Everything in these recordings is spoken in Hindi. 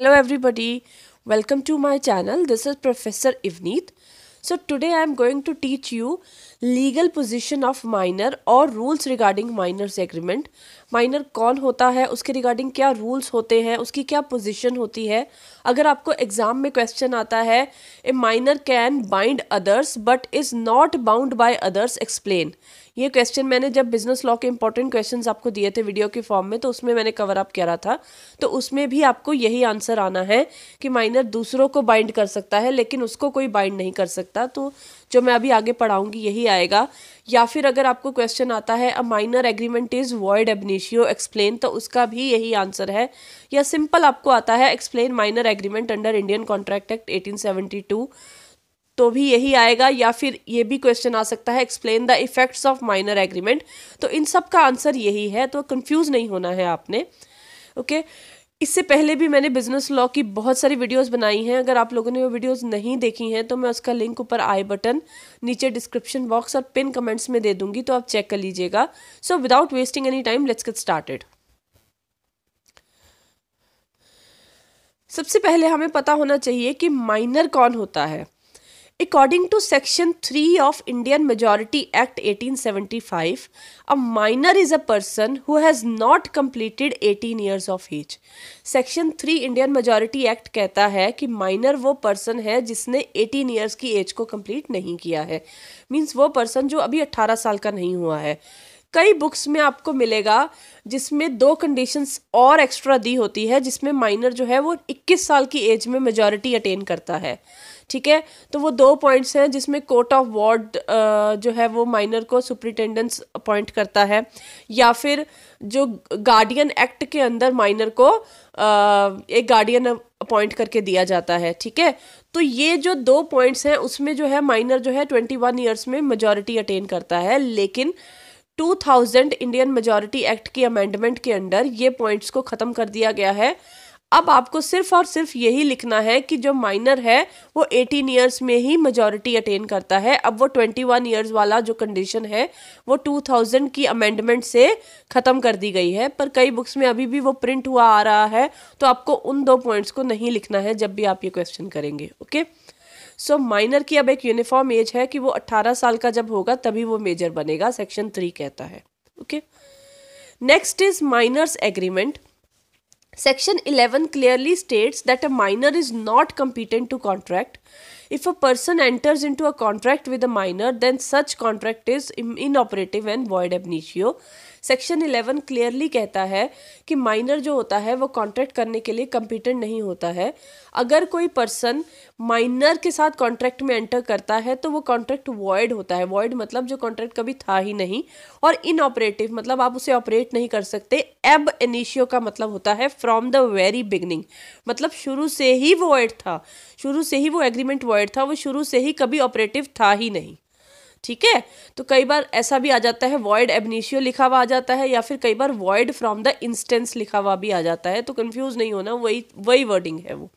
Hello everybody, welcome to my channel. This is Professor Ivneet. So today I am going to teach you legal position of minor और rules regarding minors agreement. Minor कौन होता है उसके regarding क्या rules होते हैं उसकी क्या position होती है अगर आपको exam में question आता है a minor can bind others but is not bound by others explain. ये क्वेश्चन मैंने जब बिजनेस लॉ के इंपॉर्टेंट क्वेश्चन आपको दिए थे वीडियो के फॉर्म में तो उसमें मैंने कवर अप करा था तो उसमें भी आपको यही आंसर आना है कि माइनर दूसरों को बाइंड कर सकता है लेकिन उसको कोई बाइंड नहीं कर सकता तो जो मैं अभी आगे पढ़ाऊंगी यही आएगा या फिर अगर आपको क्वेश्चन आता है a minor agreement is void ab initio explain तो उसका भी यही आंसर है या सिंपल आपको आता है explain minor agreement under Indian contract act eighteen तो भी यही आएगा या फिर ये भी क्वेश्चन आ सकता है explain the effects of minor agreement तो इन सब का आंसर यही है तो कंफ्यूज नहीं होना है आपने ओके okay? इससे पहले भी मैंने बिजनेस लॉ की बहुत सारी वीडियोस बनाई हैं अगर आप लोगों ने वो वीडियोस नहीं देखी हैं तो मैं उसका लिंक ऊपर आई बटन नीचे डिस्क्रिप्शन बॉक्स और पिन कमेंट्स में दे दूंगी तो आप चेक कर लीजिएगा so without wasting any time let's get started सबसे पहले हमें पता होना चाहिए कि माइनर कौन होता है According to Section 3 of Indian Majority Act 1875, a minor is a person who has not completed 18 years of age. Section 3 Indian Majority Act कहता है कि minor वो person है जिसने 18 years की age को complete नहीं किया है means वो person जो अभी 18 साल का नहीं हुआ है कई बुक्स में आपको मिलेगा जिसमें दो कंडीशंस और एक्स्ट्रा दी होती है जिसमें माइनर जो है वो 21 साल की एज में मेजॉरिटी अटेन करता है ठीक है तो वो दो पॉइंट्स हैं जिसमें कोर्ट ऑफ वार्ड जो है वो माइनर को सुप्रिटेंडेंस अपॉइंट करता है या फिर जो गार्डियन एक्ट के अंदर माइनर को एक गार्डियन अपॉइंट करके दिया जाता है ठीक है तो ये जो दो पॉइंट्स हैं उसमें जो है माइनर जो है ट्वेंटी वन ईयर्स में मेजोरिटी अटेन करता है लेकिन 2000 इंडियन मेजोरिटी एक्ट की अमेंडमेंट के अंडर ये पॉइंट्स को ख़त्म कर दिया गया है अब आपको सिर्फ और सिर्फ यही लिखना है कि जो माइनर है वो 18 ईयर्स में ही मेजोरिटी अटेन करता है अब वो 21 ईयर्स वाला जो कंडीशन है वो 2000 की अमेंडमेंट से ख़त्म कर दी गई है पर कई बुक्स में अभी भी वो प्रिंट हुआ आ रहा है तो आपको उन दो पॉइंट्स को नहीं लिखना है जब भी आप ये क्वेश्चन करेंगे ओके सो so, माइनर की अब एक यूनिफॉर्म एज है कि वो अट्ठारह साल का जब होगा तभी वो मेजर बनेगा सेक्शन थ्री कहता है okay next is minor's agreement Section 11 clearly states that a minor is not competent to contract. If a person enters into a contract with a minor, then such contract is inoperative and void ab initio. Section 11 clearly कहता है कि माइनर जो होता है वो कॉन्ट्रैक्ट करने के लिए कंपिटेंट नहीं होता है अगर कोई पर्सन माइनर के साथ कॉन्ट्रैक्ट में एंटर करता है तो वो कॉन्ट्रैक्ट वॉइड होता है वॉइड मतलब जो कॉन्ट्रैक्ट कभी था ही नहीं और इनऑपरेटिव मतलब आप उसे ऑपरेट नहीं कर सकते एब एनिशियो का मतलब होता है फ्रॉम द वेरी बिगनिंग मतलब शुरू से ही वॉइड था शुरू से ही वो एग्रीमेंट वॉइड था वो शुरू से ही कभी ऑपरेटिव था ही नहीं ठीक है तो कई बार ऐसा भी आ जाता है वॉइड एबनीशियो लिखा हुआ आ जाता है या फिर कई बार वॉइड फ्रॉम द इंस्टेंस लिखा हुआ भी आ जाता है तो कन्फ्यूज नहीं होना वही वही वर्डिंग है वो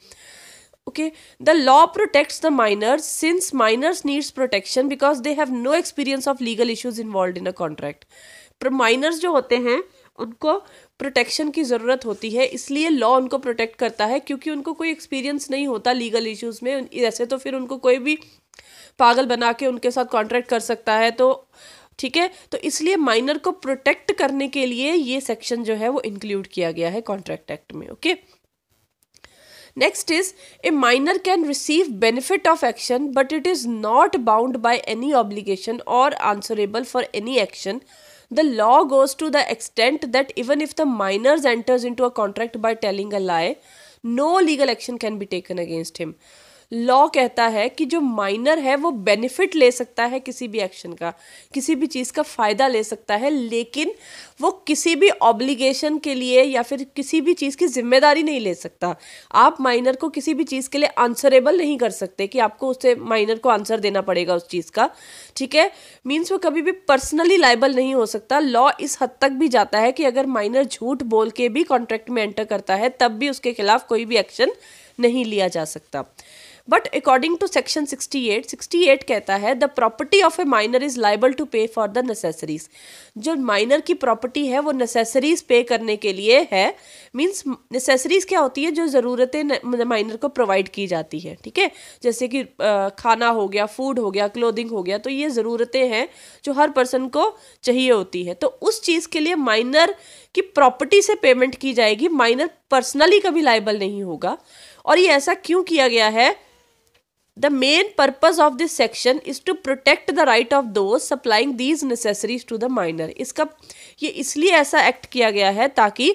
okay the law protects the minors since minors needs protection because they have no experience of legal issues involve in a contract पर माइनर्स जो होते हैं उनको प्रोटेक्शन की ज़रूरत होती है इसलिए लॉ उनको प्रोटेक्ट करता है क्योंकि उनको कोई एक्सपीरियंस नहीं होता लीगल इश्यूज़ में ऐसे तो फिर उनको कोई भी पागल बना के उनके साथ कॉन्ट्रैक्ट कर सकता है तो ठीक है तो इसलिए माइनर को प्रोटेक्ट करने के लिए ये सेक्शन जो है वो इंक्लूड किया गया है कॉन्ट्रैक्ट एक्ट में okay next is a minor can receive benefit of action but it is not bound by any obligation और answerable for any action the law goes to the extent that even if the minor enters into a contract by telling a lie no legal action can be taken against him law कहता है कि जो माइनर है वो बेनिफिट ले सकता है किसी भी एक्शन का किसी भी चीज़ का फ़ायदा ले सकता है लेकिन वो किसी भी ऑब्लिगेशन के लिए या फिर किसी भी चीज़ की जिम्मेदारी नहीं ले सकता आप माइनर को किसी भी चीज़ के लिए आंसरेबल नहीं कर सकते कि आपको उससे माइनर को आंसर देना पड़ेगा उस चीज़ का ठीक है मीन्स वो कभी भी पर्सनली लाइबल नहीं हो सकता लॉ इस हद तक भी जाता है कि अगर माइनर झूठ बोल के भी कॉन्ट्रैक्ट में एंटर करता है तब भी उसके खिलाफ कोई भी एक्शन नहीं लिया जा सकता बट अकॉर्डिंग टू सेक्शन 68, 68 कहता है the property of a minor is liable to pay for the necessaries जो माइनर की प्रॉपर्टी है वो नेसेसरीज पे करने के लिए है मीन्स नेसेसरीज क्या होती है जो ज़रूरतें माइनर मतलब को प्रोवाइड की जाती है ठीक है जैसे कि खाना हो गया फूड हो गया क्लोदिंग हो गया तो ये ज़रूरतें हैं जो हर पर्सन को चाहिए होती है तो उस चीज़ के लिए माइनर की प्रॉपर्टी से पेमेंट की जाएगी माइनर पर्सनली कभी लाइबल नहीं होगा और ये ऐसा क्यों किया गया है the main purpose of this section is to protect the right of those supplying these necessaries to the minor इसका ये इसलिए ऐसा एक्ट किया गया है ताकि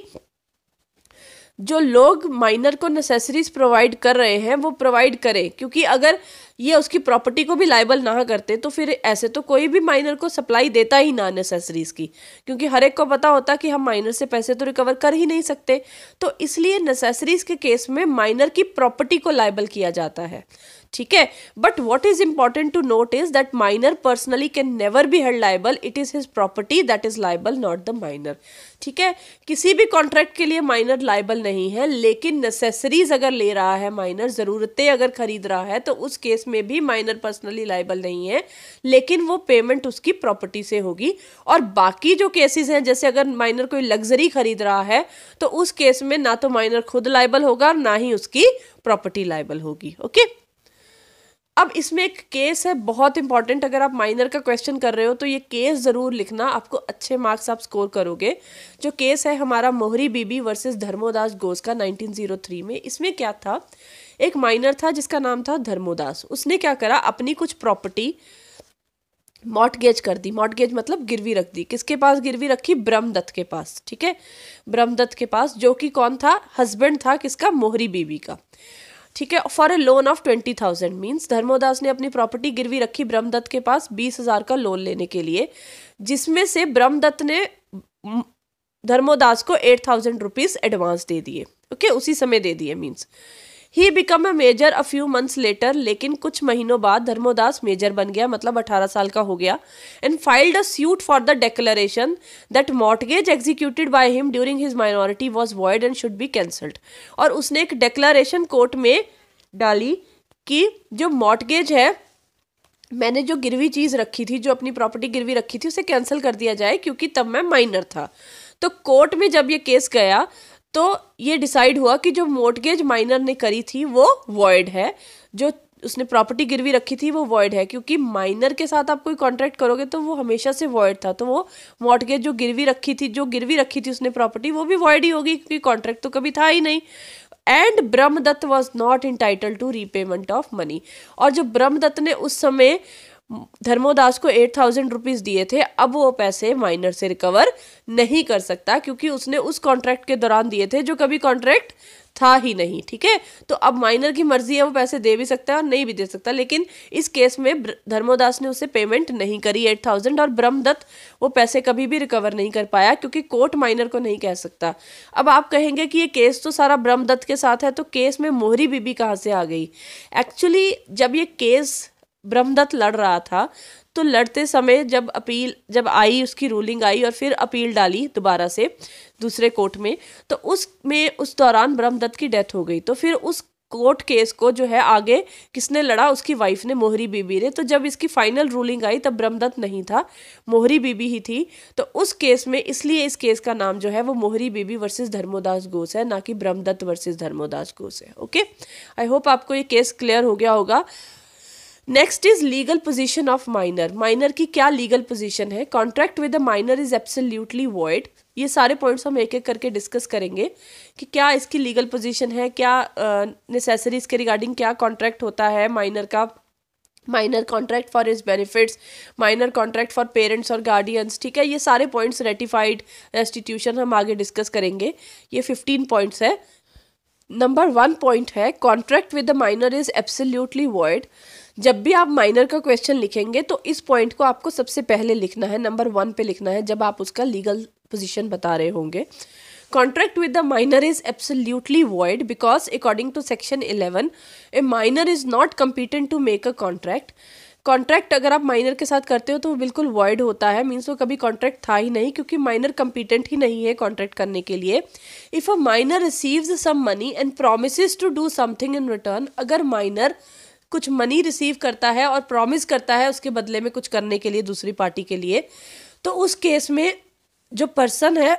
जो लोग माइनर को नेसेसरीज प्रोवाइड कर रहे हैं वो प्रोवाइड करें क्योंकि अगर ये उसकी प्रॉपर्टी को भी लाइबल ना करते तो फिर ऐसे तो कोई भी माइनर को सप्लाई देता ही ना नेसेसरीज की क्योंकि हर एक को पता होता कि हम माइनर से पैसे तो रिकवर कर ही नहीं सकते तो इसलिए नेसेसरीज के केस में माइनर की प्रॉपर्टी को लाइबल किया जाता है ठीक है but what is important to note is that minor personally can never be held liable it is his property that is liable not the minor ठीक है किसी भी कॉन्ट्रैक्ट के लिए माइनर लाइबल नहीं है लेकिन नेसेसरीज अगर ले रहा है माइनर ज़रूरतें अगर खरीद रहा है तो उस केस में भी माइनर पर्सनली लाइबल नहीं है लेकिन वो पेमेंट उसकी प्रॉपर्टी से होगी और बाकी जो केसेस हैं जैसे अगर माइनर कोई लग्जरी खरीद रहा है तो उस केस में ना तो माइनर खुद लाइबल होगा और ना ही उसकी प्रॉपर्टी लाइबल होगी ओके अब इसमें एक केस है बहुत इंपॉर्टेंट अगर आप माइनर का क्वेश्चन कर रहे हो तो ये केस ज़रूर लिखना आपको अच्छे मार्क्स आप स्कोर करोगे जो केस है हमारा मोहरी बीबी वर्सेस धर्मोदास गोस का 1903 में इसमें क्या था एक माइनर था जिसका नाम था धर्मोदास उसने क्या करा अपनी कुछ प्रॉपर्टी मॉटगेज कर दी मॉटगेज मतलब गिरवी रख दी किसके पास गिरवी रखी ब्रह्मदत्त के पास ठीक है ब्रह्मदत्त के पास जो कि कौन था हस्बैंड था किसका मोहरी बीबी का ठीक है for a loan of twenty thousand means Dharmodas ने अपनी प्रॉपर्टी गिरवी रखी ब्रह्मदत्त के पास बीस हजार का लोन लेने के लिए जिसमें से ब्रह्मदत्त ने धर्मोदास को एट थाउजेंड रुपीज एडवांस दे दिए ओके okay? उसी समय दे दिए means he become a major a few months later लेकिन कुछ महीनों बाद धर्मोदास मेजर बन गया मतलब 18 साल का हो गया and filed a suit for the declaration that mortgage executed by him during his minority was void and should be cancelled और उसने एक डिक्लेरेशन कोर्ट में डाली कि जो मॉटगेज है मैंने जो गिरवी चीज़ रखी थी जो अपनी प्रॉपर्टी गिरवी रखी थी उसे कैंसिल कर दिया जाए क्योंकि तब मैं माइनर था तो कोर्ट में जब ये केस गया तो ये डिसाइड हुआ कि जो मोटगेज माइनर ने करी थी वो वॉइड है जो उसने प्रॉपर्टी गिरवी रखी थी वो वॉइड है क्योंकि माइनर के साथ आप कोई कॉन्ट्रैक्ट करोगे तो वो हमेशा से वॉइड था तो वो मॉटगेज जो गिरवी रखी थी जो गिरवी रखी थी उसने प्रॉपर्टी वो भी वॉइड ही होगी क्योंकि कॉन्ट्रैक्ट तो कभी था ही नहीं and Brahmadutt was not entitled to repayment of money और जो ब्रह्मदत्त ने उस समय धर्मोदास को एट थाउजेंड रुपीज़ दिए थे अब वो पैसे माइनर से रिकवर नहीं कर सकता क्योंकि उसने उस कॉन्ट्रैक्ट के दौरान दिए थे जो कभी कॉन्ट्रैक्ट था ही नहीं ठीक है तो अब माइनर की मर्जी है वो पैसे दे भी सकता है और नहीं भी दे सकता लेकिन इस केस में धर्मोदास ने उसे पेमेंट नहीं करी एट थाउजेंड और ब्रह्मदत्त वो पैसे कभी भी रिकवर नहीं कर पाया क्योंकि कोर्ट माइनर को नहीं कह सकता अब आप कहेंगे कि ये केस तो सारा ब्रह्मदत्त के साथ है तो केस में मोहरी बीबी कहाँ से आ गई एक्चुअली जब ये केस ब्रह्मदत्त लड़ रहा था तो लड़ते समय जब अपील जब आई उसकी रूलिंग आई और फिर अपील डाली दोबारा से दूसरे कोर्ट में तो उसमें उस दौरान ब्रह्मदत्त की डेथ हो गई तो फिर उस कोर्ट केस को जो है आगे किसने लड़ा उसकी वाइफ ने मोहरी बीबी ने तो जब इसकी फाइनल रूलिंग आई तब ब्रह्मदत्त नहीं था मोहरी बीबी ही थी तो उस केस में इसलिए इस केस का नाम जो है वो मोहरी बीबी वर्सेस धर्मोदास घोष है ना कि ब्रह्मदत्त वर्सेस धर्मोदास घोष है ओके आई होप आपको ये केस क्लियर हो गया होगा next is legal position of minor minor की क्या लीगल पोजीशन है contract with a minor is absolutely void ये सारे पॉइंट्स हम एक एक करके डिस्कस करेंगे कि क्या इसकी लीगल पोजीशन है क्या नेसेसरीज uh, के रिगार्डिंग क्या कॉन्ट्रैक्ट होता है माइनर का minor contract for is benefits minor contract for parents और गार्डियंस ठीक है ये सारे पॉइंट्स रेटिफाइड इंस्टीट्यूशन हम आगे डिस्कस करेंगे ये फिफ्टीन पॉइंट्स है नंबर वन पॉइंट है contract with the minor is absolutely void जब भी आप माइनर का क्वेश्चन लिखेंगे तो इस पॉइंट को आपको सबसे पहले लिखना है नंबर वन पे लिखना है जब आप उसका लीगल पोजीशन बता रहे होंगे contract with the minor is absolutely void because according to section eleven a minor is not competent to make a contract contract अगर आप माइनर के साथ करते हो तो वो बिल्कुल वॉइड होता है मीन्स वो कभी कॉन्ट्रैक्ट था ही नहीं क्योंकि माइनर कंपिटेंट ही नहीं है कॉन्ट्रैक्ट करने के लिए if a minor receives some money and promise to do something in return अगर माइनर कुछ मनी रिसीव करता है और प्रॉमिस करता है उसके बदले में कुछ करने के लिए दूसरी पार्टी के लिए तो उस केस में जो पर्सन है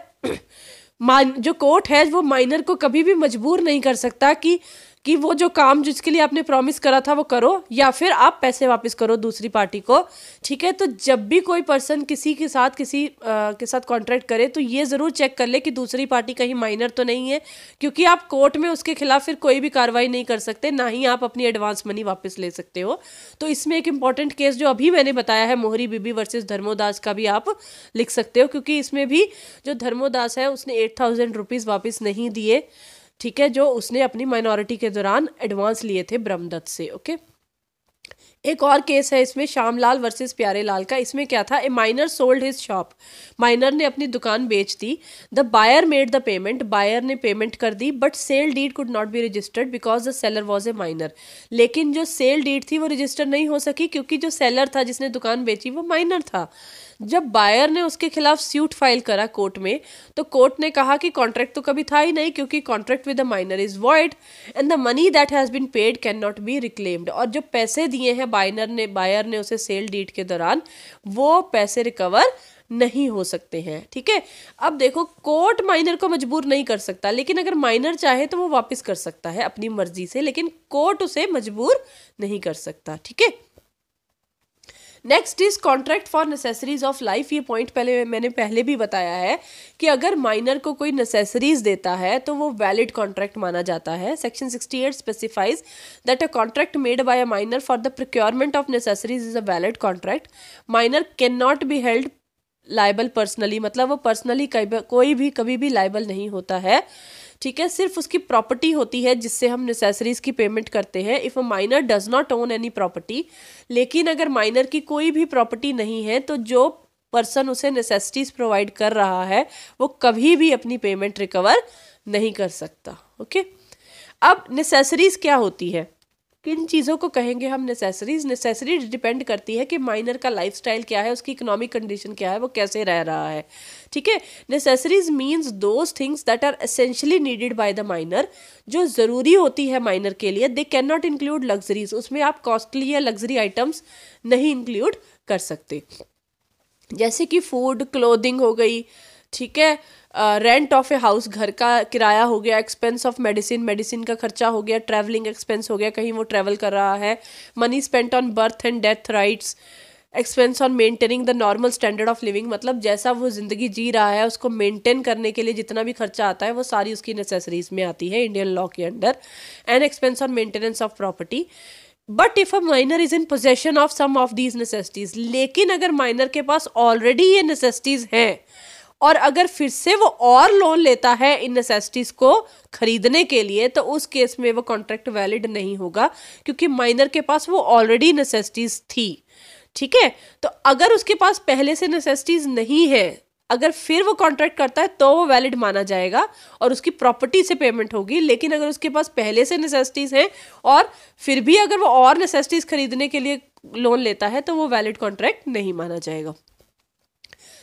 जो कोर्ट है वो माइनर को कभी भी मजबूर नहीं कर सकता कि कि वो जो काम जिसके लिए आपने प्रॉमिस करा था वो करो या फिर आप पैसे वापस करो दूसरी पार्टी को ठीक है तो जब भी कोई पर्सन किसी के साथ किसी आ, के साथ कॉन्ट्रैक्ट करे तो ये ज़रूर चेक कर ले कि दूसरी पार्टी कहीं माइनर तो नहीं है क्योंकि आप कोर्ट में उसके खिलाफ फिर कोई भी कार्रवाई नहीं कर सकते ना ही आप अपनी एडवांस मनी वापस ले सकते हो तो इसमें एक इंपॉर्टेंट केस जो अभी मैंने बताया है मोहरी बीबी वर्सेज धर्मोदास का भी आप लिख सकते हो क्योंकि इसमें भी जो धर्मोदास है उसने एट थाउजेंड रुपीज़ वापस नहीं दिए ठीक है जो उसने अपनी माइनॉरिटी के दौरान एडवांस लिए थे ब्रह्मदत्त से ओके एक और केस है इसमें श्यामलाल वर्सेस प्यारे लाल का इसमें क्या था a minor sold his shop minor ने अपनी दुकान बेच दी the buyer made the payment buyer ने पेमेंट कर दी but sale deed could not be registered because the seller was a minor लेकिन जो सेल डीड थी वो रजिस्टर नहीं हो सकी क्योंकि जो सेलर था जिसने दुकान बेची वो माइनर था जब बायर ने उसके खिलाफ सूट फाइल करा कोर्ट में तो कोर्ट ने कहा कि कॉन्ट्रैक्ट तो कभी था ही नहीं क्योंकि contract with the minor is void and the money that has been paid can not be reclaimed और जो पैसे दिए हैं बाइनर ने बायर ने उसे सेल डीट के दौरान वो पैसे रिकवर नहीं हो सकते हैं ठीक है अब देखो कोर्ट माइनर को मजबूर नहीं कर सकता लेकिन अगर माइनर चाहे तो वो वापस कर सकता है अपनी मर्जी से लेकिन कोर्ट उसे मजबूर नहीं कर सकता ठीक है next is contract for necessaries of life ये पॉइंट पहले मैंने पहले भी बताया है कि अगर माइनर को कोई नेसेसरीज देता है तो वो वैलिड कॉन्ट्रैक्ट माना जाता है section sixty eight specifies that a contract made by a minor for the procurement of necessaries is a valid contract minor can not be held liable personally मतलब वो पर्सनली कोई भी कभी भी लाइबल नहीं होता है ठीक है सिर्फ उसकी प्रॉपर्टी होती है जिससे हम नेसेसरीज की पेमेंट करते हैं if a minor does not own any property लेकिन अगर माइनर की कोई भी प्रॉपर्टी नहीं है तो जो पर्सन उसे नेसेसिटीज़ प्रोवाइड कर रहा है वो कभी भी अपनी पेमेंट रिकवर नहीं कर सकता ओके okay? अब नेसेसरीज़ क्या होती है किन चीज़ों को कहेंगे हम नेसेसरीज नेसेसरी डिपेंड करती है कि माइनर का लाइफ क्या है उसकी इकोनॉमिक कंडीशन क्या है वो कैसे रह रहा है ठीक है necessaries means those things that are essentially needed by the minor जो ज़रूरी होती है माइनर के लिए they can not include luxuries उसमें आप कॉस्टली या लग्जरी आइटम्स नहीं इंक्लूड कर सकते जैसे कि फूड क्लोदिंग हो गई ठीक है रेंट ऑफ ए हाउस घर का किराया हो गया एक्सपेंस ऑफ मेडिसिन मेडिसिन का खर्चा हो गया ट्रैवलिंग एक्सपेंस हो गया कहीं वो ट्रैवल कर रहा है money spent on birth and death rites expense on maintaining the normal standard of living मतलब जैसा वो ज़िंदगी जी रहा है उसको मेंटेन करने के लिए जितना भी खर्चा आता है वो सारी उसकी नेसेसरीज में आती है इंडियन लॉ के under and expense on maintenance of property but if a minor is in possession of some of these necessities लेकिन अगर माइनर के पास ऑलरेडी ये नेसेसिटीज़ हैं और अगर फिर से वो और लोन लेता है इन नेसेसिटीज़ को खरीदने के लिए तो उस केस में वो कॉन्ट्रैक्ट वैलिड नहीं होगा क्योंकि माइनर के पास वो ऑलरेडी नेसेसिटीज़ थी ठीक है तो अगर उसके पास पहले से नेसेसिटीज़ नहीं है अगर फिर वो कॉन्ट्रैक्ट करता है तो वो वैलिड माना जाएगा और उसकी प्रॉपर्टी से पेमेंट होगी लेकिन अगर उसके पास पहले से नेसेसिटीज़ हैं और फिर भी अगर वो और नेसेसिटीज़ खरीदने के लिए लोन लेता है तो वो वैलिड कॉन्ट्रैक्ट नहीं माना जाएगा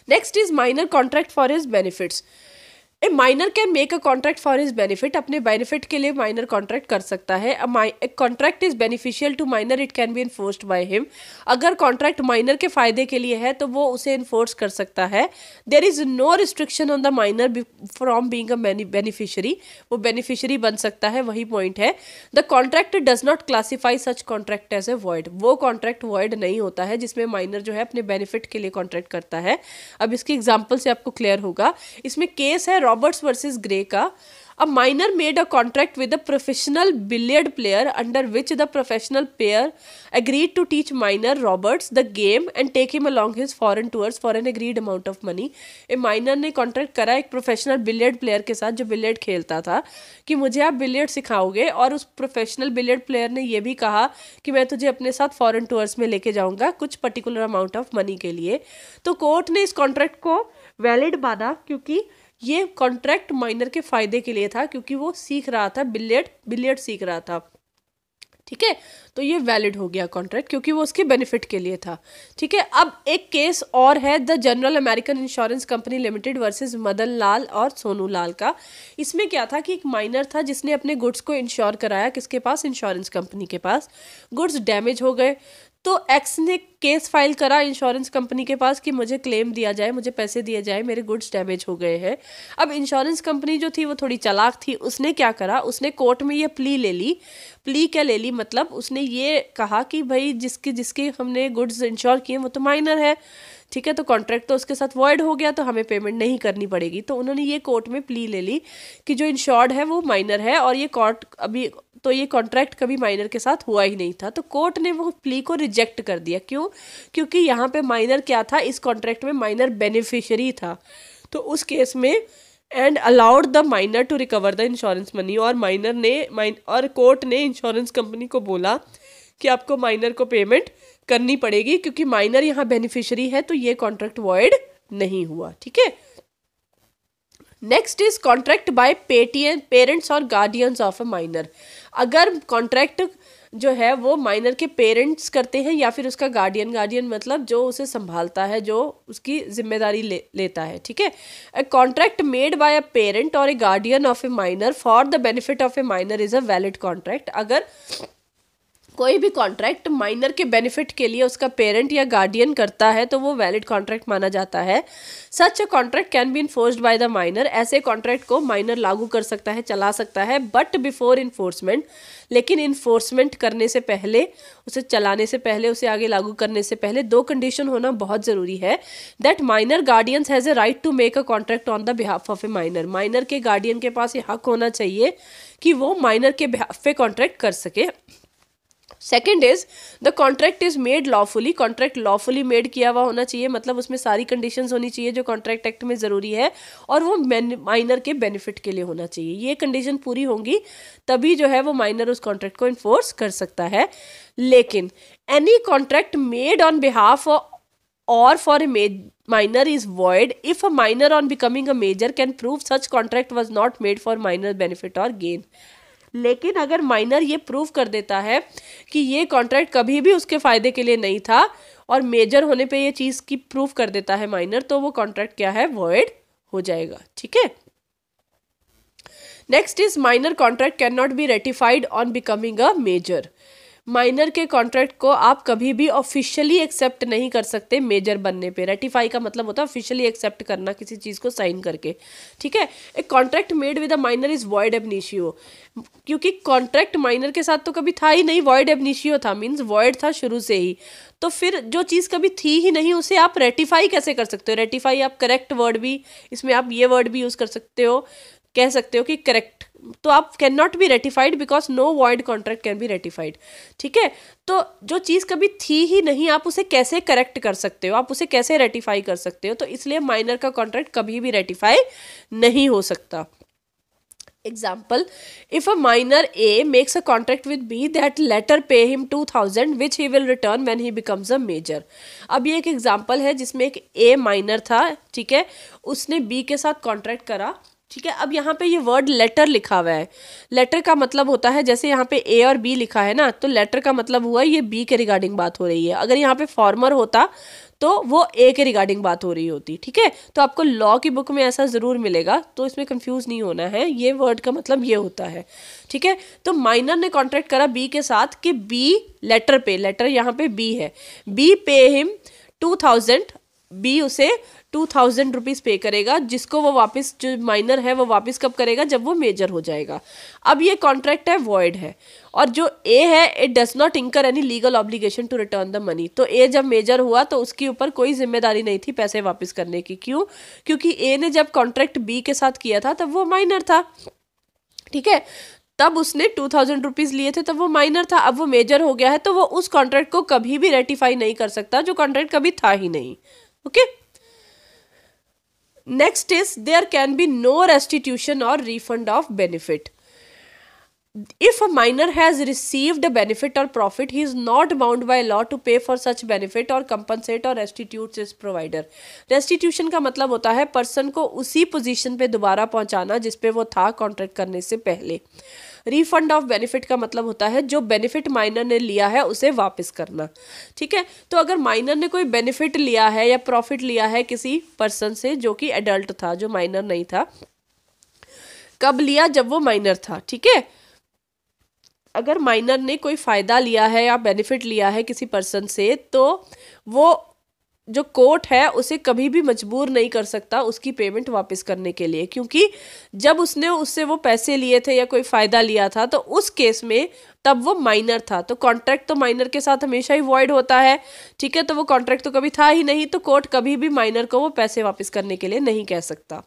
Next is minor contract for his benefits. A minor can make a contract for his benefit अपने बेनिफिट के लिए माइनर कॉन्ट्रैक्ट कर सकता है contract is beneficial to minor it can be enforce by him अगर कॉन्ट्रैक्ट माइनर के फायदे के लिए है तो वो उसे इन्फोर्स कर सकता है there is no restriction on the minor from being a beneficiary वो बेनिफिशरी बन सकता है वही पॉइंट है the contract does not classify such contract as a void वो कॉन्ट्रैक्ट वॉइड नहीं होता है जिसमें माइनर जो है अपने बेनिफिट के लिए कॉन्ट्रैक्ट करता है अब इसकी एग्जाम्पल से आपको क्लियर होगा इसमें केस है रॉबर्ट्स वर्सेस ग्रे का a minor made a contract with a professional billiard player under which the professional player agreed to teach minor Roberts the game and take him along his foreign tours for an agreed amount of money a minor ने कॉन्ट्रैक्ट करा एक प्रोफेशनल बिलियर्ड प्लेयर के साथ जो बिलियर्ड खेलता था कि मुझे आप बिलियर्ड सिखाओगे और उस प्रोफेशनल बिलियर्ड प्लेयर ने यह भी कहा कि मैं तुझे अपने साथ फॉरन टूअर्स में लेके जाऊँगा कुछ पर्टिकुलर अमाउंट ऑफ मनी के लिए तो कोर्ट ने इस कॉन्ट्रैक्ट को वैलिड बाधा क्योंकि ये कॉन्ट्रैक्ट माइनर के फ़ायदे के लिए था क्योंकि वो सीख रहा था बिलियड बिलियड सीख रहा था ठीक है तो ये वैलिड हो गया कॉन्ट्रैक्ट क्योंकि वो उसके बेनिफिट के लिए था ठीक है अब एक केस और है the general American insurance company limited versus Madan Lal और सोनू लाल का इसमें क्या था कि एक माइनर था जिसने अपने गुड्स को इंश्योर कराया किसके पास इंश्योरेंस कंपनी के पास गुड्स डैमेज हो गए तो एक्स ने केस फाइल करा इंश्योरेंस कंपनी के पास कि मुझे क्लेम दिया जाए मुझे पैसे दिए जाए मेरे गुड्स डैमेज हो गए हैं अब इंश्योरेंस कंपनी जो थी वो थोड़ी चलाक थी उसने क्या करा उसने कोर्ट में ये प्ली ले ली प्ली क्या ले ली मतलब उसने ये कहा कि भाई जिसके जिसके हमने गुड्स इंश्योर किए वो तो माइनर है ठीक है तो कॉन्ट्रैक्ट तो उसके साथ वॉइड हो गया तो हमें पेमेंट नहीं करनी पड़ेगी तो उन्होंने ये कोर्ट में प्ली ले ली कि जो इंश्योर्ड है वो माइनर है और ये कोर्ट अभी तो ये कॉन्ट्रैक्ट कभी माइनर के साथ हुआ ही नहीं था तो कोर्ट ने वो प्ली को रिजेक्ट कर दिया क्यों क्योंकि यहाँ पे माइनर क्या था इस कॉन्ट्रैक्ट में माइनर बेनिफिशरी था तो उस केस में and allowed the minor to recover the insurance money और माइनर ने माइन और कोर्ट ने इंश्योरेंस कंपनी को बोला कि आपको माइनर को पेमेंट करनी पड़ेगी क्योंकि माइनर यहाँ बेनिफिशरी है तो ये कॉन्ट्रैक्ट वॉइड नहीं हुआ ठीक है next is contract by Paytm parents और गार्डियंस ऑफ अ माइनर अगर कॉन्ट्रैक्ट जो है वो माइनर के पेरेंट्स करते हैं या फिर उसका गार्डियन गार्डियन मतलब जो उसे संभालता है जो उसकी जिम्मेदारी ले लेता है ठीक है a contract made by a parent और a guardian of a minor for the benefit of a minor is a valid contract अगर कोई भी कॉन्ट्रैक्ट माइनर के बेनिफिट के लिए उसका पेरेंट या गार्डियन करता है तो वो वैलिड कॉन्ट्रैक्ट माना जाता है such a contract can be enforced by the minor ऐसे कॉन्ट्रैक्ट को माइनर लागू कर सकता है चला सकता है बट बिफोर इन्फोर्समेंट लेकिन इन्फोर्समेंट करने से पहले उसे चलाने से पहले उसे आगे लागू करने से पहले दो कंडीशन होना बहुत ज़रूरी है that minor guardians has a right to make a contract on the behalf of a minor minor के गार्डियन के पास ये हक होना चाहिए कि वो माइनर के बिहाफ पे कॉन्ट्रैक्ट कर सके second is the contract is made lawfully contract lawfully made किया हुआ होना चाहिए मतलब उसमें सारी कंडीशंस होनी चाहिए जो कॉन्ट्रैक्ट एक्ट में ज़रूरी है और वो माइनर के बेनिफिट के लिए होना चाहिए ये कंडीशन पूरी होंगी तभी जो है वो माइनर उस कॉन्ट्रैक्ट को इन्फोर्स कर सकता है लेकिन any contract made on behalf और for a minor is void if a minor on becoming a major can prove such contract was not made for minor benefit और गेन लेकिन अगर माइनर ये प्रूव कर देता है कि ये कॉन्ट्रैक्ट कभी भी उसके फ़ायदे के लिए नहीं था और मेजर होने पे ये चीज़ की प्रूफ कर देता है माइनर तो वो कॉन्ट्रैक्ट क्या है वॉइड हो जाएगा ठीक है next is minor contract can not be ratified on becoming a major minor के कॉन्ट्रैक्ट को आप कभी भी ऑफिशियली एक्सेप्ट नहीं कर सकते मेजर बनने पे रेटिफाई का मतलब होता है ऑफिशियली एक्सेप्ट करना किसी चीज़ को साइन करके ठीक है a contract made with a minor is void ab initio क्योंकि कॉन्ट्रैक्ट माइनर के साथ तो कभी था ही नहीं वॉइड एबनिशियो था मीन्स वॉइड था शुरू से ही तो फिर जो चीज़ कभी थी ही नहीं उसे आप रेटिफाई कैसे कर सकते हो रेटिफाई आप करेक्ट वर्ड भी इसमें आप ये वर्ड भी यूज़ कर सकते हो कह सकते हो कि करेक्ट तो आप can not be ratified because no void contract can be ratified ठीक है तो जो चीज़ कभी थी ही नहीं आप उसे कैसे करेक्ट कर सकते हो आप उसे कैसे रेटिफाई कर सकते हो तो इसलिए माइनर का कॉन्ट्रैक्ट कभी भी रेटिफाई नहीं हो सकता example if a minor A makes a contract with B that later pay him two thousand which he will return when he becomes a major अब ये एक एग्जाम्पल है जिसमें एक ए माइनर था ठीक है उसने बी के साथ कॉन्ट्रैक्ट करा ठीक है अब यहाँ पे ये वर्ड लेटर लिखा हुआ है लेटर का मतलब होता है जैसे यहाँ पे ए और बी लिखा है ना तो लेटर का मतलब हुआ ये बी के रिगार्डिंग बात हो रही है अगर यहाँ पे फॉर्मर होता तो वो ए के रिगार्डिंग बात हो रही होती ठीक है तो आपको लॉ की बुक में ऐसा ज़रूर मिलेगा तो इसमें कंफ्यूज नहीं होना है ये वर्ड का मतलब ये होता है ठीक है तो माइनर ने कॉन्ट्रैक्ट करा बी के साथ कि बी लेटर पे लेटर यहाँ पे बी है B pay him two thousand B उसे टू थाउजेंड रुपीज़ पे करेगा जिसको वो वापस जो माइनर है वो वापस कब करेगा जब वो मेजर हो जाएगा अब ये कॉन्ट्रैक्ट है वॉइड है और जो ए है it does not incur any legal obligation to return the money तो ए जब मेजर हुआ तो उसके ऊपर कोई जिम्मेदारी नहीं थी पैसे वापस करने की क्यों क्योंकि ए ने जब कॉन्ट्रैक्ट बी के साथ किया था तब वो माइनर था ठीक है तब उसने टू थाउजेंड रुपीज़ लिए थे तब वो माइनर था अब वो मेजर हो गया है तो वो उस कॉन्ट्रैक्ट को कभी भी रेटिफाई नहीं कर सकता जो कॉन्ट्रैक्ट कभी था ही नहीं okay okay? Next is there can be no restitution और refund of benefit if a minor has received benefit और profit he is not bound by law to pay for such benefit और कंपनसेट और रेस्टिट्यूट इज प्रोवाइडर रेस्टिट्यूशन का मतलब होता है पर्सन को उसी पोजिशन पर दोबारा पहुंचाना जिसपे वो था कॉन्ट्रैक्ट करने से पहले रिफंड ऑफ बेनिफिट का मतलब होता है जो बेनिफिट माइनर ने लिया है उसे वापस करना ठीक है तो अगर माइनर ने कोई बेनिफिट लिया है या प्रॉफिट लिया है किसी पर्सन से जो कि एडल्ट था जो माइनर नहीं था कब लिया जब वो माइनर था ठीक है अगर माइनर ने कोई फ़ायदा लिया है या बेनिफिट लिया है किसी पर्सन से तो वो जो कोर्ट है उसे कभी भी मजबूर नहीं कर सकता उसकी पेमेंट वापस करने के लिए क्योंकि जब उसने उससे वो पैसे लिए थे या कोई फ़ायदा लिया था तो उस केस में तब वो माइनर था तो कॉन्ट्रैक्ट तो माइनर के साथ हमेशा ही वॉइड होता है ठीक है तो वो कॉन्ट्रैक्ट तो कभी था ही नहीं तो कोर्ट कभी भी माइनर को वो पैसे वापस करने के लिए नहीं कह सकता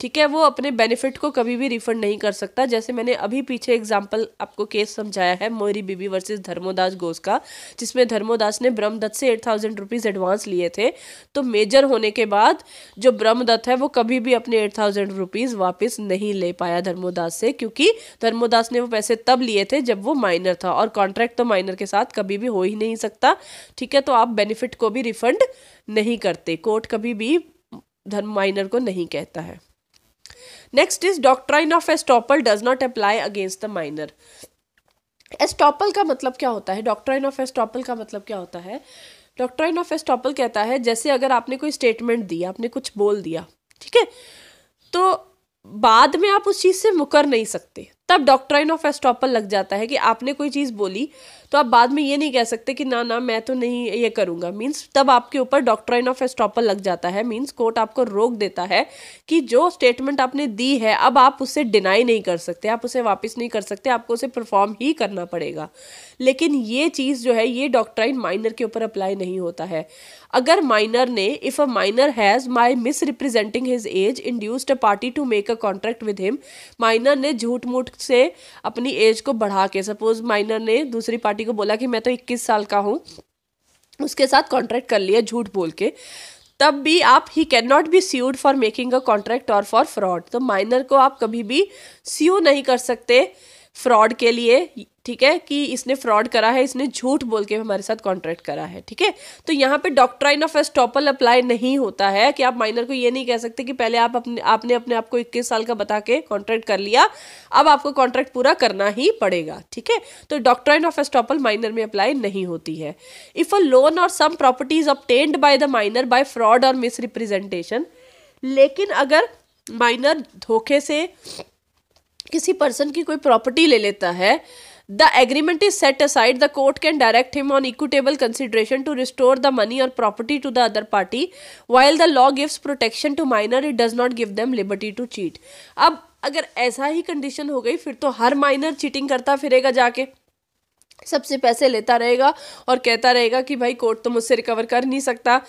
ठीक है वो अपने बेनिफिट को कभी भी रिफंड नहीं कर सकता जैसे मैंने अभी पीछे एग्जाम्पल आपको केस समझाया है मोरी बीबी वर्सेज धर्मोदास घोष का जिसमें धर्मोदास ने ब्रह्मदत्त से एट थाउजेंड रुपीज़ एडवांस लिए थे तो मेजर होने के बाद जो ब्रह्मदत्त है वो कभी भी अपने एट थाउजेंड रुपीज़ वापिस नहीं ले पाया धर्मोदास से क्योंकि धर्मोदास ने वो पैसे तब लिए थे जब वो माइनर माइनर था और कॉन्ट्रैक्ट तो माइनर के साथ कभी भी हो ही नहीं सकता ठीक है तो आप बेनिफिट को भी रिफंड नहीं करते कोर्ट कभी भी धर्म माइनर को नहीं कहता है next is doctrine of estoppel does not apply against the minor estoppel का मतलब क्या होता है डॉक्ट्राइन ऑफ एस्टॉपल का मतलब क्या होता है डॉक्ट्राइन ऑफ एस्टॉपल कहता है जैसे अगर आपने कोई स्टेटमेंट दिया आपने कुछ बोल दिया ठीक है तो बाद में आप उस चीज़ से मुकर नहीं सकते तब डॉक्ट्राइन ऑफ एस्टॉपल लग जाता है कि आपने कोई चीज़ बोली तो आप बाद में ये नहीं कह सकते कि ना ना मैं तो नहीं ये करूँगा मीन्स तब आपके ऊपर डॉक्ट्राइन ऑफ एस्टॉपल लग जाता है मीन्स कोर्ट आपको रोक देता है कि जो स्टेटमेंट आपने दी है अब आप उसे डिनाई नहीं कर सकते आप उसे वापस नहीं कर सकते आपको उसे परफॉर्म ही करना पड़ेगा लेकिन ये चीज़ जो है ये डॉक्ट्राइन माइनर के ऊपर अप्लाई नहीं होता है अगर माइनर ने if a minor has my misrepresenting his age induced a party to make a contract with him minor ने झूठ मूठ से अपनी एज को बढ़ा के सपोज माइनर ने दूसरी पार्टी आंटी को बोला कि मैं तो इक्कीस साल का हूँ उसके साथ कॉन्ट्रैक्ट कर लिया झूठ बोल के तब भी आप he can not be sued for making a contract और फॉर फ्रॉड तो माइनर को आप कभी भी सीओ नहीं कर सकते फ्रॉड के लिए ठीक है कि इसने फ्रॉड करा है इसने झूठ बोल के हमारे साथ कॉन्ट्रैक्ट करा है ठीक है तो यहाँ पे डॉक्ट्राइन ऑफ एस्टॉपल अप्लाई नहीं होता है कि आप माइनर को ये नहीं कह सकते कि पहले आप अपने आपने अपने आप को इक्कीस साल का बता के कॉन्ट्रैक्ट कर लिया अब आपको कॉन्ट्रैक्ट पूरा करना ही पड़ेगा ठीक है तो डॉक्ट्राइन ऑफ एस्टॉपल माइनर में अप्लाई नहीं होती है इफ अ लोन और some properties obtained by the minor by fraud और मिसरिप्रेजेंटेशन लेकिन अगर माइनर धोखे से किसी पर्सन की कोई प्रॉपर्टी ले लेता है the agreement is set aside the court can direct him on equitable consideration to restore the money और property to the other party while the law gives protection to minor it does not give them liberty to cheat अब अगर ऐसा ही कंडीशन हो गई फिर तो हर माइनर चीटिंग करता फिरेगा जाके सबसे पैसे लेता रहेगा और कहता रहेगा कि भाई कोर्ट तो मुझसे रिकवर कर नहीं सकता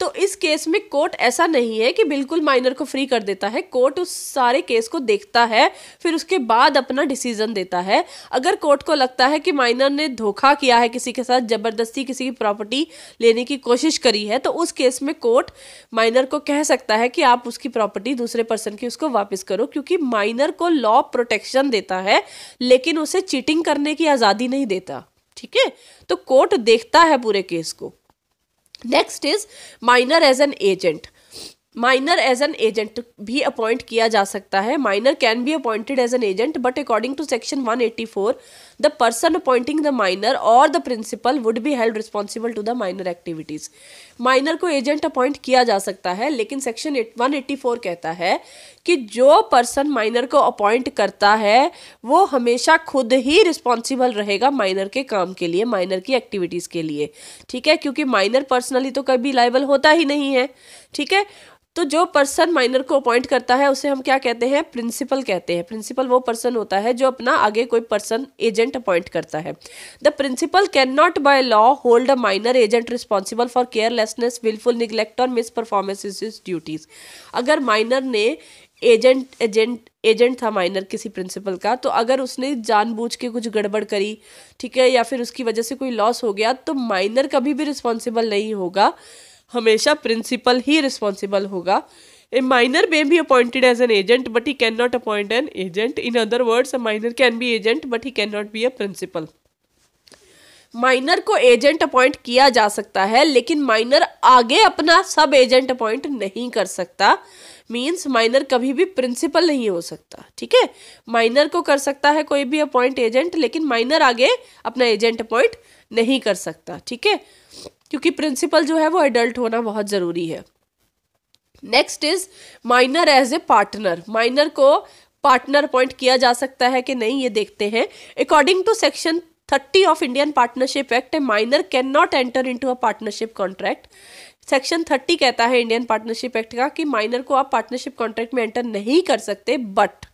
तो इस केस में कोर्ट ऐसा नहीं है कि बिल्कुल माइनर को फ्री कर देता है कोर्ट उस सारे केस को देखता है फिर उसके बाद अपना डिसीजन देता है अगर कोर्ट को लगता है कि माइनर ने धोखा किया है किसी के साथ जबरदस्ती किसी की प्रॉपर्टी लेने की कोशिश करी है तो उस केस में कोर्ट माइनर को कह सकता है कि आप उसकी प्रॉपर्टी दूसरे पर्सन की उसको वापस करो क्योंकि माइनर को लॉ प्रोटेक्शन देता है लेकिन उसे चीटिंग करने की आज़ादी नहीं देता ठीक है तो कोर्ट देखता है पूरे केस को next is minor as an agent minor as an agent भी अपॉइंट किया जा सकता है minor can be appointed as an agent but according to section 184 the person appointing the minor और the principal would be held responsible to the minor activities minor को एजेंट अपॉइंट किया जा सकता है लेकिन सेक्शन 184 कहता है कि जो पर्सन माइनर को अपॉइंट करता है वो हमेशा खुद ही रिस्पॉन्सिबल रहेगा माइनर के काम के लिए माइनर की एक्टिविटीज़ के लिए ठीक है क्योंकि माइनर पर्सनली तो कभी लाइबल होता ही नहीं है ठीक है तो जो पर्सन माइनर को अपॉइंट करता है उसे हम क्या कहते हैं प्रिंसिपल कहते हैं प्रिंसिपल वो पर्सन होता है जो अपना आगे कोई पर्सन एजेंट अपॉइंट करता है the principal can not by law hold a minor agent responsible for carelessness wilful neglect और मिस परफॉर्मेंस इज ड्यूटीज अगर माइनर ने एजेंट एजेंट एजेंट था माइनर किसी प्रिंसिपल का तो अगर उसने जानबूझ के कुछ गड़बड़ करी ठीक है या फिर उसकी वजह से कोई लॉस हो गया तो माइनर कभी भी रिस्पॉन्सिबल नहीं होगा हमेशा प्रिंसिपल ही रिस्पॉन्सिबल होगा a minor may be appointed as an agent but he can not appoint an agent in other words a minor can be agent but he can not be a principal minor को एजेंट अपॉइंट किया जा सकता है लेकिन माइनर आगे अपना सब एजेंट अपॉइंट नहीं कर सकता मींस माइनर कभी भी प्रिंसिपल नहीं हो सकता ठीक है माइनर को कर सकता है कोई भी अपॉइंट एजेंट लेकिन माइनर आगे अपना एजेंट अपॉइंट नहीं कर सकता ठीक है क्योंकि प्रिंसिपल जो है वो एडल्ट होना बहुत ज़रूरी है next is minor as a partner minor को पार्टनर अपॉइंट किया जा सकता है कि नहीं ये देखते हैं according to section thirty of Indian partnership act a minor can not enter into a partnership contract section thirty कहता है इंडियन पार्टनरशिप एक्ट का कि माइनर को आप पार्टनरशिप कॉन्ट्रैक्ट में एंटर नहीं कर सकते बट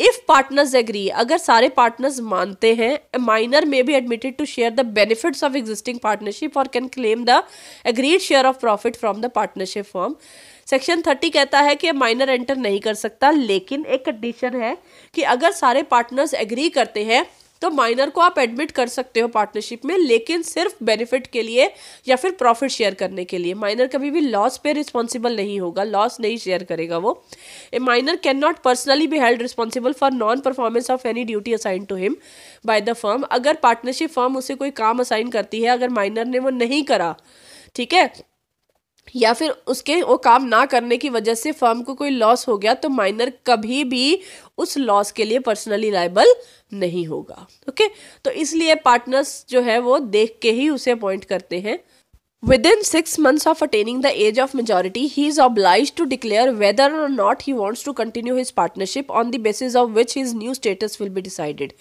इफ पार्टनर्स एग्री अगर सारे पार्टनर्स मानते हैं minor may be admitted to share the benefits of existing partnership और can claim the agreed share of profit from the partnership firm section thirty कहता है कि माइनर एंटर नहीं कर सकता लेकिन एक कंडीशन है कि अगर सारे पार्टनर्स एग्री करते हैं तो माइनर को आप एडमिट कर सकते हो पार्टनरशिप में लेकिन सिर्फ बेनिफिट के लिए या फिर प्रॉफिट शेयर करने के लिए माइनर कभी भी लॉस पे रिस्पॉन्सिबल नहीं होगा लॉस नहीं शेयर करेगा वो a minor can not personally be held responsible for non performance of any duty assign to him by the firm अगर पार्टनरशिप फर्म उसे कोई काम असाइन करती है अगर माइनर ने वो नहीं करा ठीक है या फिर उसके वो काम ना करने की वजह से फर्म को कोई लॉस हो गया तो माइनर कभी भी उस लॉस के लिए पर्सनली लाइबल नहीं होगा ओके तो इसलिए पार्टनर्स जो है वो देख के ही उसे अपॉइंट करते हैं within six months of attaining the age of majority he is obliged to declare whether और not he wants to continue his partnership on the basis of which his new status will be decided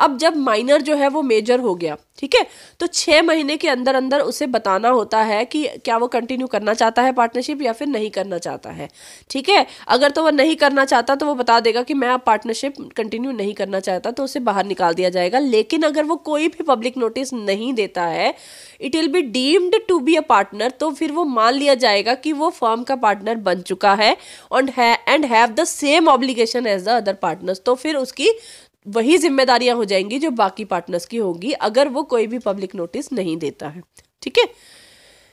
अब जब माइनर जो है वो मेजर हो गया ठीक है तो छः महीने के अंदर अंदर उसे बताना होता है कि क्या वो कंटिन्यू करना चाहता है पार्टनरशिप या फिर नहीं करना चाहता है ठीक है अगर तो वह नहीं करना चाहता तो वो बता देगा कि मैं अब पार्टनरशिप कंटिन्यू नहीं करना चाहता तो उसे बाहर निकाल दिया जाएगा लेकिन अगर वो कोई भी पब्लिक नोटिस नहीं देता है it will be deemed to be a partner तो फिर वो मान लिया जाएगा कि वो फर्म का पार्टनर बन चुका है and have the same obligation as the other partners तो फिर उसकी वही जिम्मेदारियां हो जाएंगी जो बाकी पार्टनर्स की होगी अगर वो कोई भी पब्लिक नोटिस नहीं देता है ठीक है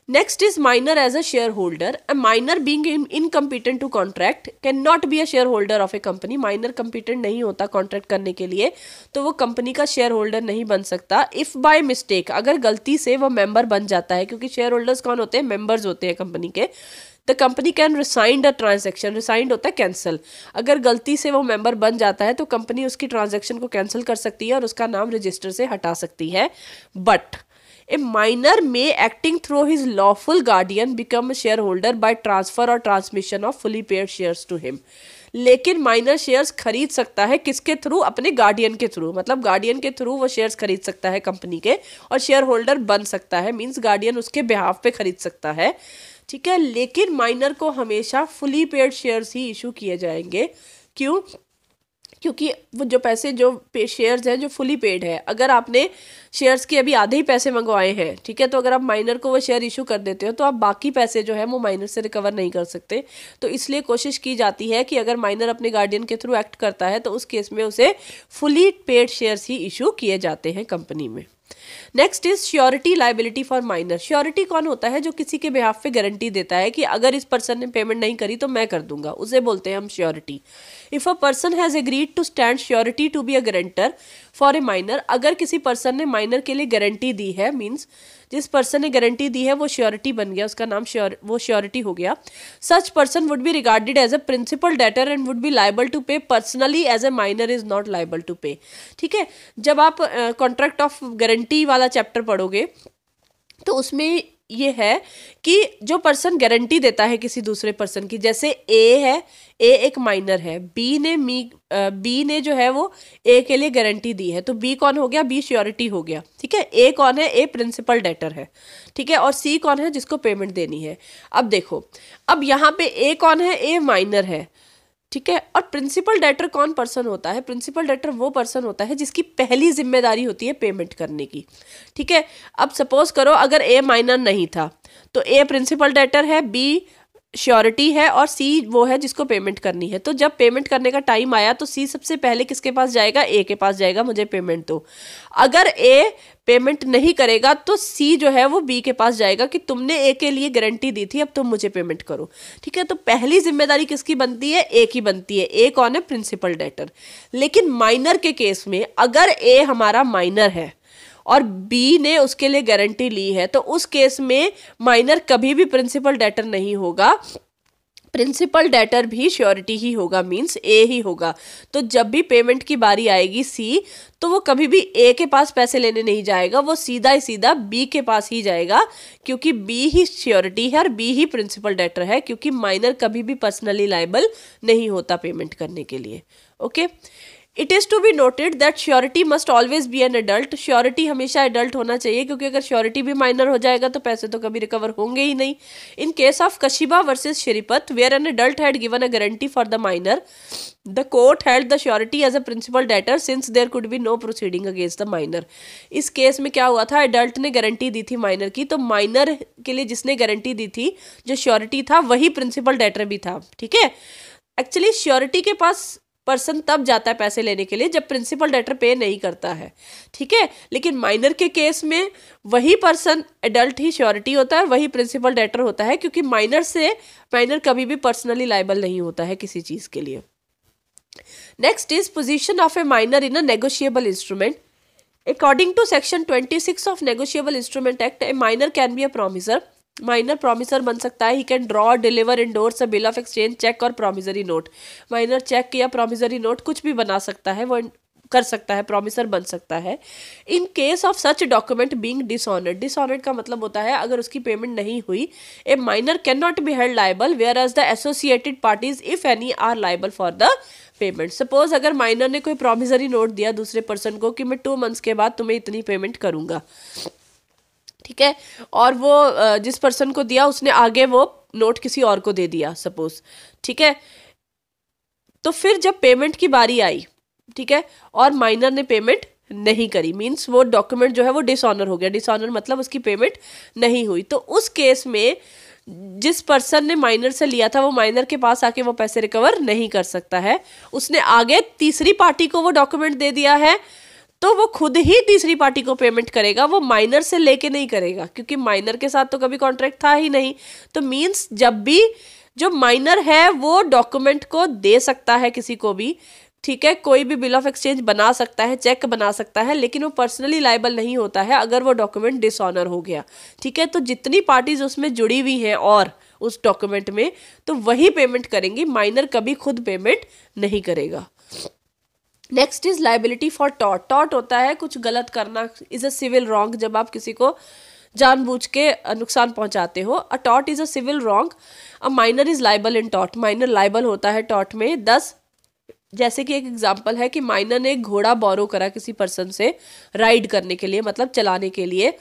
next is minor as a shareholder a minor being incompetent to contract can not be a shareholder of a company minor competent नहीं होता कॉन्ट्रैक्ट करने के लिए तो वो कंपनी का शेयर होल्डर नहीं बन सकता इफ बाय मिस्टेक अगर गलती से वो मेंबर बन जाता है क्योंकि शेयर होल्डर्स कौन होते हैं मेंबर्स होते हैं कंपनी के the company can rescind a transaction rescind होता है कैंसिल अगर गलती से वो मेंबर बन जाता है तो कंपनी उसकी ट्रांजेक्शन को कैंसिल कर सकती है और उसका नाम रजिस्टर से हटा सकती है but a minor may acting through his lawful guardian become shareholder by transfer और transmission of fully paid shares to him लेकिन माइनर शेयर्स खरीद सकता है किसके थ्रू अपने गार्डियन के थ्रू मतलब गार्डियन के थ्रू वो शेयर्स खरीद सकता है कंपनी के और शेयर होल्डर बन सकता है मींस गार्डियन उसके बिहाफ पे खरीद सकता है ठीक है लेकिन माइनर को हमेशा फुली पेड शेयर्स ही इशू किए जाएंगे क्यों क्योंकि वो जो पैसे जो पे शेयर्स हैं जो फुली पेड है अगर आपने शेयर्स के अभी आधे ही पैसे मंगवाए हैं ठीक है तो अगर आप माइनर को वो शेयर इशू कर देते हो तो आप बाकी पैसे जो है वो माइनर से रिकवर नहीं कर सकते तो इसलिए कोशिश की जाती है कि अगर माइनर अपने गार्डियन के थ्रू एक्ट करता है तो उस केस में उसे फुली पेड शेयर्स ही इशू किए जाते हैं कंपनी में next is surety liability for minor surety कौन होता है जो किसी के बिहाफ पे गारंटी देता है कि अगर इस पर्सन ने पेमेंट नहीं करी तो मैं कर दूंगा उसे बोलते हैं हम surety if a person has agreed to stand surety to be a guarantor for a minor अगर किसी पर्सन ने माइनर के लिए गारंटी दी है मीन्स जिस पर्सन ने गारंटी दी है वो श्योरिटी बन गया उसका नाम श्योर वो श्योरिटी हो गया such person would be regarded as a principal debtor and would be liable to pay personally as a minor is not liable to pay ठीक है जब आप कॉन्ट्रैक्ट ऑफ गारंटी वाला चैप्टर पढ़ोगे तो उसमें ये है कि जो पर्सन गारंटी देता है किसी दूसरे पर्सन की जैसे ए है ए एक माइनर है बी ने मी बी ने जो है वो ए के लिए गारंटी दी है तो बी कौन हो गया बी श्योरिटी हो गया ठीक है ए कौन है ए प्रिंसिपल डेटर है ठीक है और सी कौन है जिसको पेमेंट देनी है अब देखो अब यहाँ पे ए कौन है ए माइनर है ठीक है और प्रिंसिपल डेटर कौन पर्सन होता है प्रिंसिपल डेटर वो पर्सन होता है जिसकी पहली जिम्मेदारी होती है पेमेंट करने की ठीक है अब सपोज करो अगर ए माइनर नहीं था तो ए प्रिंसिपल डेटर है बी श्योरिटी है और सी वो है जिसको पेमेंट करनी है तो जब पेमेंट करने का टाइम आया तो सी सबसे पहले किसके पास जाएगा ए के पास जाएगा मुझे पेमेंट दो अगर ए पेमेंट नहीं करेगा तो सी जो है वो बी के पास जाएगा कि तुमने ए के लिए गारंटी दी थी अब तुम मुझे पेमेंट करो ठीक है तो पहली जिम्मेदारी किसकी बनती है ए की बनती है ए कौन है प्रिंसिपल डेटर लेकिन माइनर के केस में अगर ए हमारा माइनर है और बी ने उसके लिए गारंटी ली है तो उस केस में माइनर कभी भी प्रिंसिपल डेटर नहीं होगा प्रिंसिपल डेटर भी श्योरिटी ही होगा मींस ए ही होगा तो जब भी पेमेंट की बारी आएगी सी तो वो कभी भी ए के पास पैसे लेने नहीं जाएगा वो सीधा ही सीधा बी के पास ही जाएगा क्योंकि बी ही श्योरिटी है और बी ही प्रिंसिपल डेटर है क्योंकि माइनर कभी भी पर्सनली लाइबल नहीं होता पेमेंट करने के लिए okay okay? It is to be noted that surety must always be an adult surety हमेशा एडल्ट होना चाहिए क्योंकि अगर श्योरिटी भी माइनर हो जाएगा तो पैसे तो कभी रिकवर होंगे ही नहीं in case of Kashiba versus Shripat where an adult had given a guarantee for the minor the court held the surety as a principal debtor since there could be no proceeding against the minor इस केस में क्या हुआ था एडल्ट ने गारंटी दी थी माइनर की तो माइनर के लिए जिसने गारंटी दी थी जो श्योरिटी था वही प्रिंसिपल डेटर भी था ठीक है एक्चुअली श्योरिटी के पास पर्सन तब जाता है पैसे लेने के लिए जब प्रिंसिपल डेटर पे नहीं करता है ठीक है लेकिन माइनर के केस में वही पर्सन एडल्ट ही श्योरिटी होता है वही प्रिंसिपल डेटर होता है क्योंकि माइनर से माइनर कभी भी पर्सनली लाइबल नहीं होता है किसी चीज़ के लिए next is position of a minor in a negotiable instrument according to section twenty six of negotiable instrument act a minor can be a promisor minor promisor बन सकता है he can draw deliver endorse a bill of exchange cheque और प्रोमिजरी नोट माइनर चेक या प्रोमिजरी नोट कुछ भी बना सकता है वो कर सकता है प्रोमिसर बन सकता है in case of such document being dishonoured dishonoured का मतलब होता है अगर उसकी पेमेंट नहीं हुई a minor can not be held liable whereas the associated parties if any are liable for the payment suppose अगर माइनर ने कोई प्रोमिजरी नोट दिया दूसरे पर्सन को कि मैं टू मंथ्स के बाद तुम्हें इतनी पेमेंट करूंगा ठीक है और वो जिस पर्सन को दिया उसने आगे वो नोट किसी और को दे दिया सपोज ठीक है तो फिर जब पेमेंट की बारी आई ठीक है और माइनर ने पेमेंट नहीं करी मीन्स वो डॉक्यूमेंट जो है वो डिसऑनर हो गया डिसऑनर मतलब उसकी पेमेंट नहीं हुई तो उस केस में जिस पर्सन ने माइनर से लिया था वो माइनर के पास आके वो पैसे रिकवर नहीं कर सकता है उसने आगे तीसरी पार्टी को वो डॉक्यूमेंट दे दिया है तो वो खुद ही तीसरी पार्टी को पेमेंट करेगा वो माइनर से लेके नहीं करेगा क्योंकि माइनर के साथ तो कभी कॉन्ट्रैक्ट था ही नहीं तो मीन्स जब भी जो माइनर है वो डॉक्यूमेंट को दे सकता है किसी को भी ठीक है कोई भी बिल ऑफ एक्सचेंज बना सकता है चेक बना सकता है लेकिन वो पर्सनली लाइबल नहीं होता है अगर वो डॉक्यूमेंट डिसऑनर हो गया ठीक है तो जितनी पार्टीज उसमें जुड़ी हुई हैं और उस डॉक्यूमेंट में तो वही पेमेंट करेंगी माइनर कभी खुद पेमेंट नहीं करेगा next is liability for taught taught होता है कुछ गलत करना इज अ सिविल रॉन्ग जब आप किसी को जानबूझ के नुकसान पहुंचाते हो अ taught is a civil wrong a minor is liable in taught minor liable होता है टॉट में दस जैसे कि एक एग्जाम्पल है कि माइनर ने घोड़ा बोरो करा किसी पर्सन से राइड करने के लिए मतलब चलाने के लिए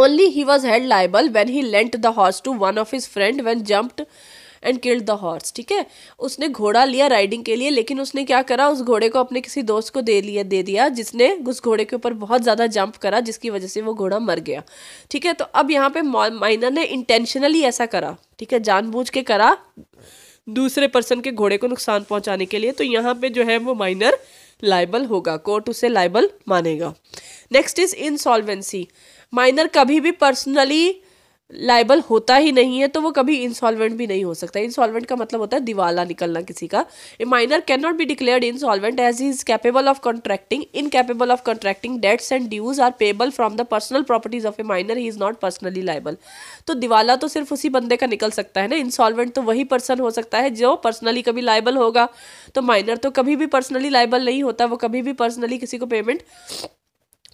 only he was held liable when he lent the horse to one of his friend when jumped and killed the horse ठीक है उसने घोड़ा लिया राइडिंग के लिए लेकिन उसने क्या करा उस घोड़े को अपने किसी दोस्त को दे लिया दे दिया जिसने उस घोड़े के ऊपर बहुत ज़्यादा जंप करा जिसकी वजह से वो घोड़ा मर गया ठीक है तो अब यहाँ पे माइनर ने इंटेंशनली ऐसा करा ठीक है जानबूझ के करा दूसरे पर्सन के घोड़े को नुकसान पहुंचाने के लिए तो यहाँ पे जो है वो माइनर लाइबल होगा कोर्ट उसे लाइबल मानेगा नेक्स्ट इज इंसॉल्वेंसी माइनर कभी भी पर्सनली लाइबल होता ही नहीं है तो वो कभी इंसॉल्वेंट भी नहीं हो सकता इंसॉल्वेंट का मतलब होता है दिवाला निकलना किसी का a minor can not be declared insolvent as he is capable of contracting incapable of contracting debts and dues are payable from the personal properties of a minor he is not personally liable तो दिवाला तो सिर्फ उसी बंदे का निकल सकता है ना इंसॉल्वेंट तो वही पर्सन हो सकता है जो पर्सनली कभी लाइबल होगा तो माइनर तो कभी भी पर्सनली लाइबल नहीं होता वो कभी भी पर्सनली किसी को पेमेंट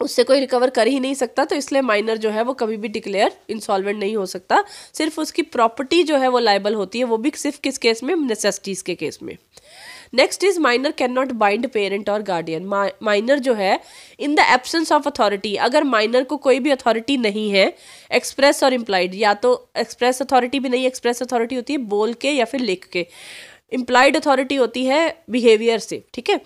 उससे कोई रिकवर कर ही नहीं सकता तो इसलिए माइनर जो है वो कभी भी डिक्लेयर इंसॉल्वेंट नहीं हो सकता सिर्फ उसकी प्रॉपर्टी जो है वो लाइबल होती है वो भी सिर्फ किस केस में नेसेसिटीज़ के केस में next is minor can not bind parent और गार्डियन माइनर जो है in the absence of authority अगर माइनर को कोई भी अथॉरिटी नहीं है एक्सप्रेस और इम्प्लाइड या तो एक्सप्रेस अथॉरिटी भी नहीं एक्सप्रेस अथॉरिटी होती है बोल के या फिर लिख के इम्प्लाइड अथॉरिटी होती है बिहेवियर से ठीक है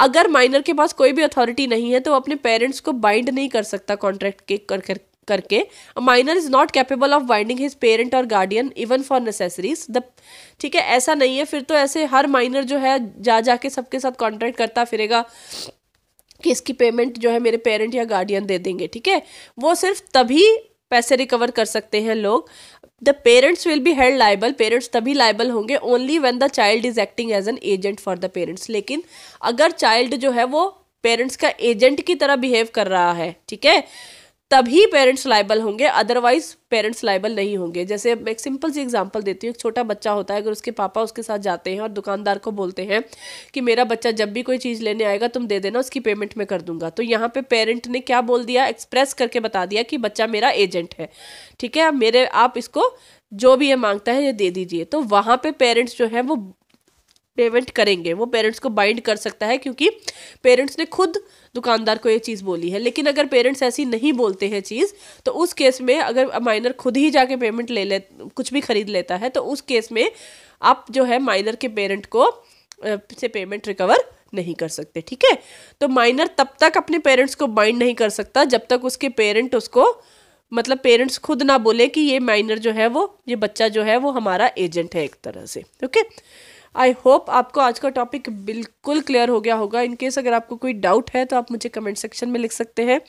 अगर माइनर के पास कोई भी अथॉरिटी नहीं है तो अपने पेरेंट्स को बाइंड नहीं कर सकता कॉन्ट्रैक्ट के कर, कर, करके minor is not capable of binding his parent और guardian even for necessaries the ठीक है ऐसा नहीं है फिर तो ऐसे हर माइनर जो है जा जाके सबके साथ कॉन्ट्रैक्ट करता फिरेगा कि इसकी पेमेंट जो है मेरे पेरेंट या गार्डियन दे देंगे ठीक है वो सिर्फ तभी पैसे रिकवर कर सकते हैं लोग the parents will be held liable parents तभी लाइबल होंगे only when the child is acting as an agent for the parents लेकिन अगर चाइल्ड जो है वो पेरेंट्स का एजेंट की तरह बिहेव कर रहा है ठीक है तभी पेरेंट्स लाइबल होंगे अदरवाइज पेरेंट्स लाइबल नहीं होंगे जैसे मैं एक सिंपल सी एग्जांपल देती हूँ एक छोटा बच्चा होता है अगर उसके पापा उसके साथ जाते हैं और दुकानदार को बोलते हैं कि मेरा बच्चा जब भी कोई चीज़ लेने आएगा तुम दे देना उसकी पेमेंट मैं कर दूंगा तो यहाँ पे पेरेंट ने क्या बोल दिया एक्सप्रेस करके बता दिया कि बच्चा मेरा एजेंट है ठीक है मेरे आप इसको जो भी ये मांगता है ये दे दीजिए तो वहाँ पे पेरेंट्स जो है वो पेमेंट करेंगे वो पेरेंट्स को बाइंड कर सकता है क्योंकि पेरेंट्स ने खुद दुकानदार को ये चीज़ बोली है लेकिन अगर पेरेंट्स ऐसी नहीं बोलते हैं चीज़ तो उस केस में अगर माइनर खुद ही जाके पेमेंट ले ले कुछ भी खरीद लेता है तो उस केस में आप जो है माइनर के पेरेंट को से पेमेंट रिकवर नहीं कर सकते ठीक है तो माइनर तब तक अपने पेरेंट्स को बाइंड नहीं कर सकता जब तक उसके पेरेंट उसको मतलब पेरेंट्स खुद ना बोले कि ये माइनर जो है वो ये बच्चा जो है वो हमारा एजेंट है एक तरह से ओके okay? आई होप आपको आज का टॉपिक बिल्कुल क्लियर हो गया होगा इनकेस अगर आपको कोई डाउट है तो आप मुझे कमेंट सेक्शन में लिख सकते हैं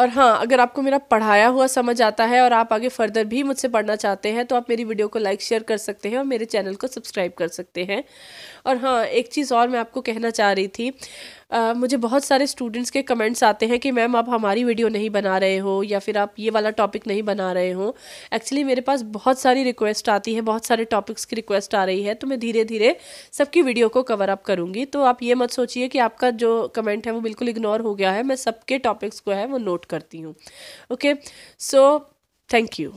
और हाँ अगर आपको मेरा पढ़ाया हुआ समझ आता है और आप आगे फर्दर भी मुझसे पढ़ना चाहते हैं तो आप मेरी वीडियो को लाइक शेयर कर सकते हैं और मेरे चैनल को सब्सक्राइब कर सकते हैं और हाँ एक चीज़ और मैं आपको कहना चाह रही थी आ, मुझे बहुत सारे स्टूडेंट्स के कमेंट्स आते हैं कि मैम आप हमारी वीडियो नहीं बना रहे हो या फिर आप ये वाला टॉपिक नहीं बना रहे हो एक्चुअली मेरे पास बहुत सारी रिक्वेस्ट आती है बहुत सारे टॉपिक्स की रिक्वेस्ट आ रही है तो मैं धीरे धीरे सबकी वीडियो को कवर अप करूँगी तो आप ये मत सोचिए कि आपका जो कमेंट है वो बिल्कुल इग्नोर हो गया है मैं सबके टॉपिक्स को है वो नोट करती हूँ ओके सो थैंक यू